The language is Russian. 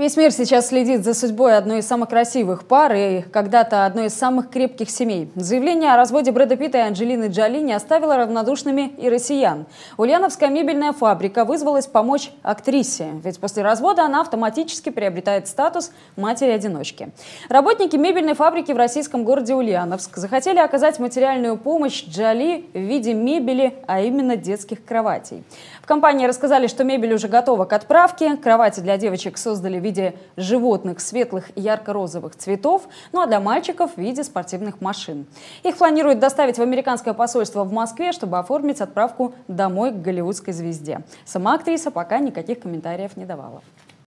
Весь мир сейчас следит за судьбой одной из самых красивых пар и когда-то одной из самых крепких семей. Заявление о разводе Брэда Питта и Анджелины Джоли не оставило равнодушными и россиян. Ульяновская мебельная фабрика вызвалась помочь актрисе, ведь после развода она автоматически приобретает статус матери-одиночки. Работники мебельной фабрики в российском городе Ульяновск захотели оказать материальную помощь Джоли в виде мебели, а именно детских кроватей. В компании рассказали, что мебель уже готова к отправке, кровати для девочек создали в виде животных светлых ярко-розовых цветов, ну а для мальчиков в виде спортивных машин. Их планируют доставить в американское посольство в Москве, чтобы оформить отправку домой к голливудской звезде. Сама актриса пока никаких комментариев не давала.